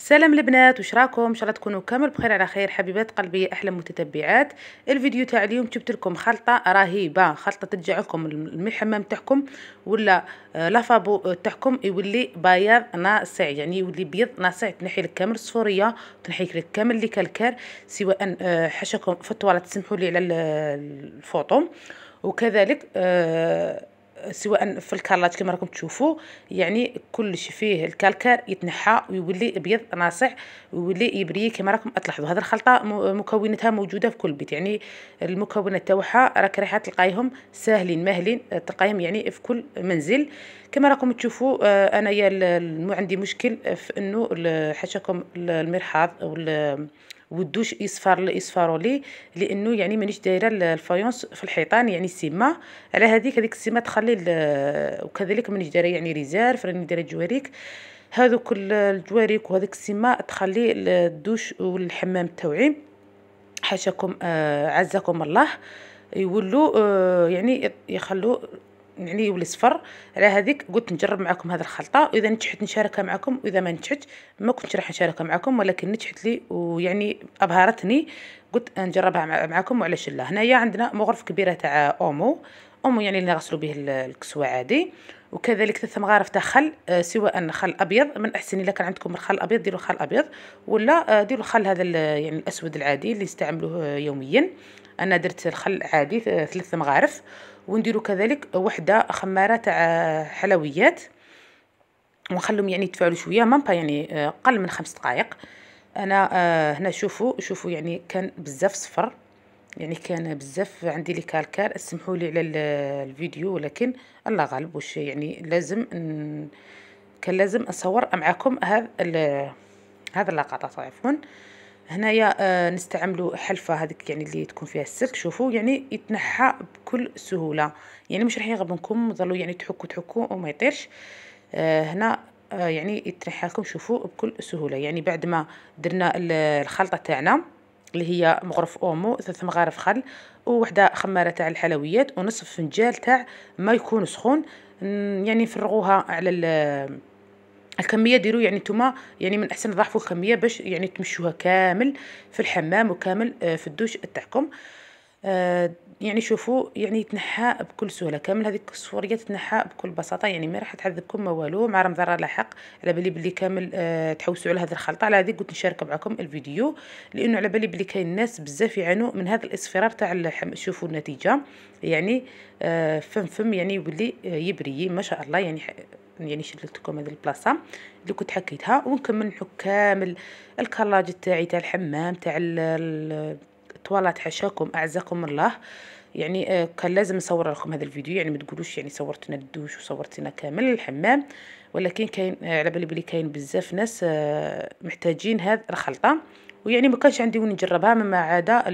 سلام البنات واش راكم ان شاء الله تكونوا كامل بخير على خير حبيبات قلبي احلى متتبعات الفيديو تاع اليوم جبت لكم خلطه رهيبه خلطه تجعلكم لكم الحمام تاعكم ولا آه، لافابو آه، تاعكم يولي بياض ناصع يعني يولي بيض ناصع تنحي لك كامل الصفوريه تنحي لك كامل اللي كالكار سواء آه، حشاكم فتوى تسمحوا لي على الفوطو وكذلك آه سواء في الكارلات كما راكم تشوفوا يعني كلشي فيه الكالكار يتنحى ويولي ابيض ناصع ويولي يبري كما راكم تلاحظوا هذه الخلطه مكوناتها موجوده في كل بيت يعني المكونات تاعها راك رايحه تلقايهم ساهلين ماهلين تلقايهم يعني في كل منزل كما راكم تشوفوا آه، انايا مو عندي مشكل في انه حاشاكم المرحاض او ودوش اصفار يصفروا لي لانه يعني مانيش دايره الفايونس في الحيطان يعني سيما على هذيك هذيك السيمه تخلي وكذلك مانيش دايره يعني ريزيرف راني دايره جواريك هذوك الجواريك وهذيك السيمه تخلي الدوش والحمام تاوعي حاشاكم آه عزكم الله يولوا آه يعني يخلوا يعني يولي صفر على هذيك قلت نجرب معكم هذه الخلطه واذا نجحت نشاركها معكم واذا ما نجحت ما كنتش راح نشاركها معكم ولكن نجحت لي ويعني ابهرتني قلت نجربها معكم وعلاش لا هنايا عندنا مغرف كبيره تاع اومو اومو يعني اللي نغسلوا به الكسوه عادي وكذلك ثلاث مغارف تاع خل آه، سواء خل ابيض من احسن الا كان عندكم الخل ابيض ديروا خل ابيض ولا آه، ديروا الخل هذا يعني الاسود العادي اللي نستعملوه يوميا انا درت الخل عادي ثلاث مغارف ونديرو كذلك وحده خماره تاع حلويات ونخليهم يعني يتفاعلوا شويه مام با يعني آه، قل من خمس دقائق انا آه، هنا شوفوا شوفوا يعني كان بزاف صفر يعني كان بزاف عندي لي كالكار اسمحوا لي على الفيديو ولكن الله غالب واش يعني لازم كان لازم اصور معكم هذا هذا اللقطات عفوا هنايا آه، نستعملوا حلفه هذيك يعني اللي تكون فيها السلك شوفوا يعني يتنحى بكل سهوله يعني مش راح يغبنكم ظلوا يعني تحكوا تحكوا وما يطيرش آه، هنا آه، يعني يتنحى لكم شوفوا بكل سهوله يعني بعد ما درنا الخلطه تاعنا اللي هي مغرف اومو ثلاث مغارف خل ووحده خماره تاع الحلويات ونصف فنجال تاع ما يكون سخون يعني نفرغوها على الكميه ديروا يعني نتوما يعني من احسن تضاعفوا الكميه باش يعني تمشوها كامل في الحمام وكامل آه، في الدوش تاعكم آه يعني شوفوا يعني يتنحى بكل سهوله كامل هذه الصفوريه تتنحى بكل بساطه يعني ما راح تعذبكم ما والو مع رمضان لاحق على بالي بلي كامل آه تحوسوا على هذه الخلطه على هذه قلت نشارك معكم الفيديو لانه على بالي بلي كاين ناس بزاف يعانوا من هذا الاصفرار تاع اللحم شوفوا النتيجه يعني آه فم فم يعني يولي آه، يبري ما شاء الله يعني يعني شلت لكم هذه البلاصه اللي كنت حكيتها ونكمل نحك كامل الكراج تاعي تاع الحمام تاع الطوالات حشاكم اعزكم الله يعني آه، كان لازم نصور لكم هذا الفيديو يعني ما تقولوش يعني صورتنا الدوش وصورتنا كامل الحمام ولكن كاين آه، على بالي بلي كاين بزاف ناس آه، محتاجين هذه الخلطه ويعني ما كانش عندي وين نجربها مما عدا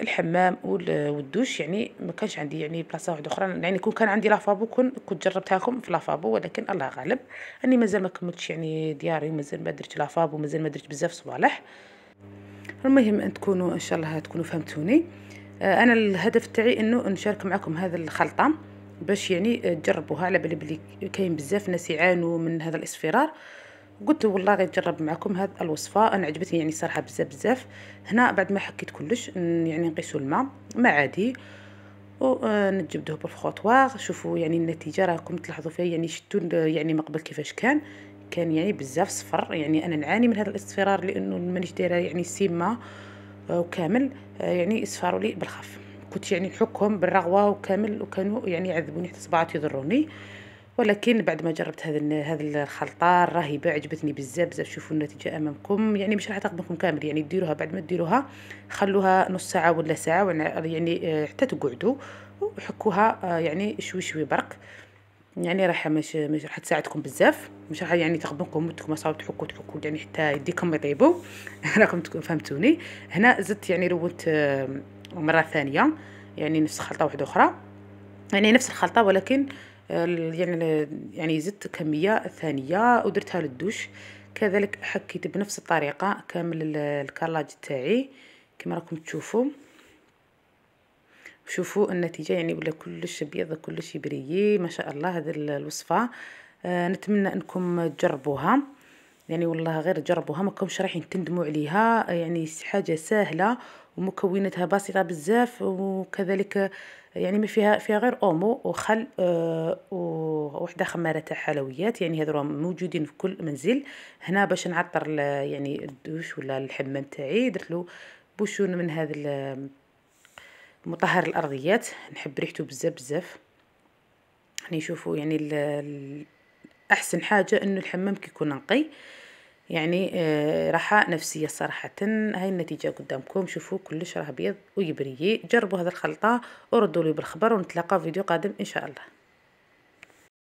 الحمام والدوش يعني ما كانش عندي يعني بلاصه واحده اخرى يعني كون كان عندي لافابو كون كنت جربتها لكم في لافابو ولكن الله غالب اني مازال ما كملتش يعني دياري ومازال ما درت لافابو ومازال ما درت بزاف صوالح المهم ان تكونوا ان شاء الله تكونوا فهمتوني آه، انا الهدف تاعي انه نشارك معكم هذا الخلطه باش يعني تجربوها على بالي بلي كاين بزاف ناس يعانوا من هذا الاصفرار قلت والله غير نجرب معكم هذه الوصفه انا عجبتني يعني صراحه بزاف بزاف هنا بعد ما حكيت كلش يعني نقيسوا الماء ما عادي ونجبدوه آه، بالفخوطوار شوفوا يعني النتيجه راكم تلاحظوا فيها يعني شتو يعني مقبل قبل كيفاش كان كان يعني بزاف صفر يعني انا نعاني من هذا الاصفرار لانه مانيش دايره يعني سيمه آه، وكامل آه، يعني اصفروا لي بالخف كنت يعني نحكهم بالرغوه وكامل وكانوا يعني يعذبوني حتى صباعات يضروني ولكن بعد ما جربت هذا هذا الخلطه رهيبه عجبتني بزاف بزاف شوفوا النتيجه امامكم يعني مش راح تاخذكم كامل يعني ديروها بعد ما ديروها خلوها نص ساعه ولا ساعه يعني آه، حتى تقعدوا وحكوها آه، يعني شوي شوي برك يعني راح مش مش راح تساعدكم بزاف مش راح يعني تخدمكم مدتكم صاوب تحكوا تحكوا يعني حتى يديكم يطيبوا راكم فهمتوني هنا زدت يعني روت آه، مره ثانيه يعني نفس خلطه واحده اخرى يعني نفس الخلطه ولكن يعني يعني زدت كمية ثانية ودرتها للدوش كذلك حكيت بنفس الطريقة كامل الكالاج تاعي كما راكم تشوفوا شوفوا النتيجة يعني ولا كلش بيض كلش يبري ما شاء الله هذه الوصفة آه نتمنى انكم تجربوها يعني والله غير جربوها ما كومش رايحين تندموا عليها آه، يعني حاجة سهلة ومكوناتها بسيطة بزاف وكذلك يعني فيها فيها غير اومو وخل أه وحده خماره تاع حلويات يعني هذو موجودين في كل منزل هنا باش نعطر يعني الدوش ولا الحمام تاعي درت له بوشون من هذا مطهر الارضيات نحب ريحته بزاف بزاف يعني شوفوا يعني احسن حاجه انه الحمام كيكون نقي يعني آه، راحة نفسية صراحة هاي النتيجة قدامكم شوفوا كلش راه بيض ويبريي جربوا هذا الخلطة وردوا لي بالخبر ونتلاقى في فيديو قادم إن شاء الله